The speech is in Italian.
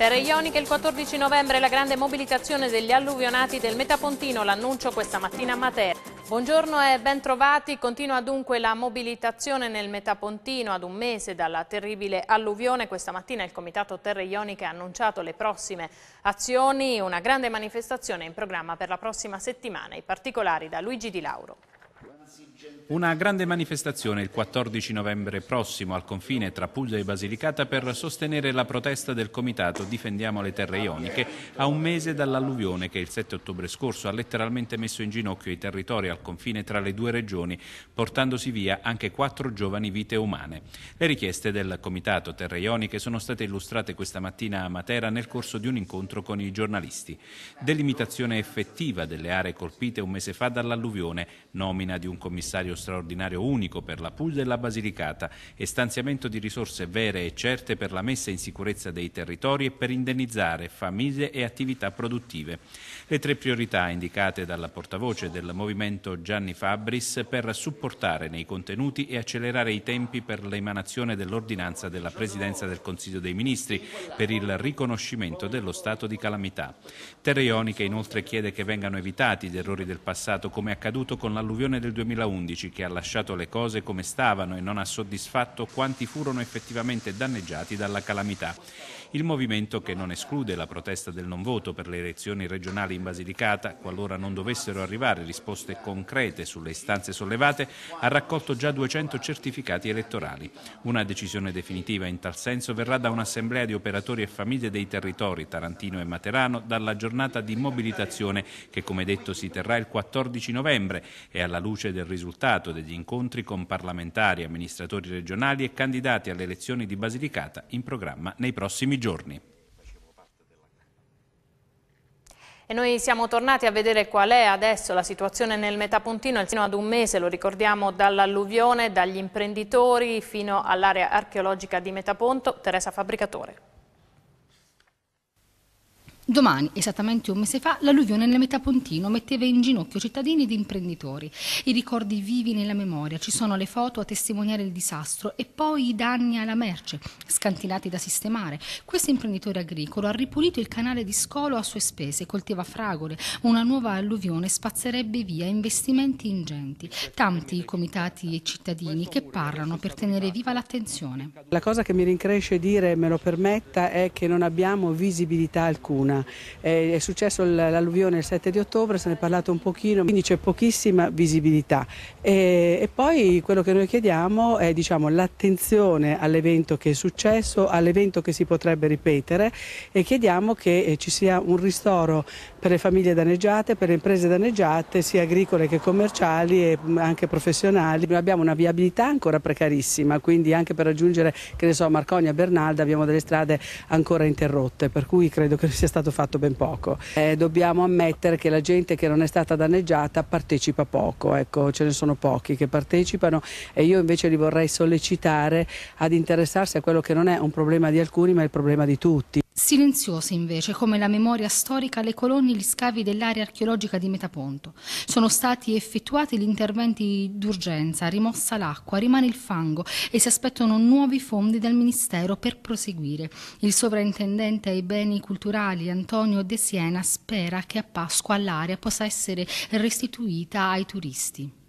Terre Ioniche il 14 novembre la grande mobilitazione degli alluvionati del Metapontino, l'annuncio questa mattina a Matera. Buongiorno e bentrovati, continua dunque la mobilitazione nel Metapontino ad un mese dalla terribile alluvione. Questa mattina il Comitato Terre Ioniche ha annunciato le prossime azioni, una grande manifestazione in programma per la prossima settimana. I particolari da Luigi Di Lauro. Una grande manifestazione il 14 novembre prossimo al confine tra Puglia e Basilicata per sostenere la protesta del comitato Difendiamo le terre ioniche a un mese dall'alluvione che il 7 ottobre scorso ha letteralmente messo in ginocchio i territori al confine tra le due regioni, portandosi via anche quattro giovani vite umane. Le richieste del comitato Terre Ioniche sono state illustrate questa mattina a Matera nel corso di un incontro con i giornalisti. Delimitazione effettiva delle aree colpite un mese fa dall'alluvione, nomina di un commissario commissario straordinario unico per la Puglia e la Basilicata e stanziamento di risorse vere e certe per la messa in sicurezza dei territori e per indennizzare famiglie e attività produttive. Le tre priorità indicate dalla portavoce del movimento Gianni Fabris per supportare nei contenuti e accelerare i tempi per l'emanazione dell'ordinanza della Presidenza del Consiglio dei Ministri per il riconoscimento dello stato di calamità. Terre Ioniche inoltre chiede che vengano evitati gli errori del passato come accaduto con l'alluvione del 2011 2011 che ha lasciato le cose come stavano e non ha soddisfatto quanti furono effettivamente danneggiati dalla calamità il movimento che non esclude la protesta del non voto per le elezioni regionali in Basilicata, qualora non dovessero arrivare risposte concrete sulle istanze sollevate, ha raccolto già 200 certificati elettorali. Una decisione definitiva in tal senso verrà da un'assemblea di operatori e famiglie dei territori tarantino e materano dalla giornata di mobilitazione che come detto si terrà il 14 novembre e alla luce del risultato degli incontri con parlamentari, amministratori regionali e candidati alle elezioni di Basilicata in programma nei prossimi giorni giorni. E noi siamo tornati a vedere qual è adesso la situazione nel Metapontino, fino ad un mese, lo ricordiamo, dall'alluvione, dagli imprenditori fino all'area archeologica di Metaponto. Teresa Fabbricatore. Domani, esattamente un mese fa, l'alluvione nel metà Pontino metteva in ginocchio cittadini ed imprenditori. I ricordi vivi nella memoria, ci sono le foto a testimoniare il disastro e poi i danni alla merce, scantinati da sistemare. Questo imprenditore agricolo ha ripulito il canale di scolo a sue spese, coltiva fragole. Una nuova alluvione spazzerebbe via investimenti ingenti. Tanti i comitati e cittadini che parlano per tenere viva l'attenzione. La cosa che mi rincresce dire, me lo permetta, è che non abbiamo visibilità alcuna. Eh, è successo l'alluvione il 7 di ottobre, se ne è parlato un pochino, quindi c'è pochissima visibilità. E, e poi quello che noi chiediamo è diciamo, l'attenzione all'evento che è successo, all'evento che si potrebbe ripetere e chiediamo che eh, ci sia un ristoro per le famiglie danneggiate, per le imprese danneggiate, sia agricole che commerciali e mm, anche professionali. Noi abbiamo una viabilità ancora precarissima, quindi anche per raggiungere che ne so, Marconi a Bernalda abbiamo delle strade ancora interrotte, per cui credo che sia stato stato fatto ben poco. Eh, dobbiamo ammettere che la gente che non è stata danneggiata partecipa poco, ecco, ce ne sono pochi che partecipano e io invece li vorrei sollecitare ad interessarsi a quello che non è un problema di alcuni ma è il problema di tutti. Silenziose invece, come la memoria storica, le colonne e gli scavi dell'area archeologica di Metaponto. Sono stati effettuati gli interventi d'urgenza, rimossa l'acqua, rimane il fango e si aspettano nuovi fondi dal Ministero per proseguire. Il sovrintendente ai beni culturali Antonio De Siena spera che a Pasqua l'area possa essere restituita ai turisti.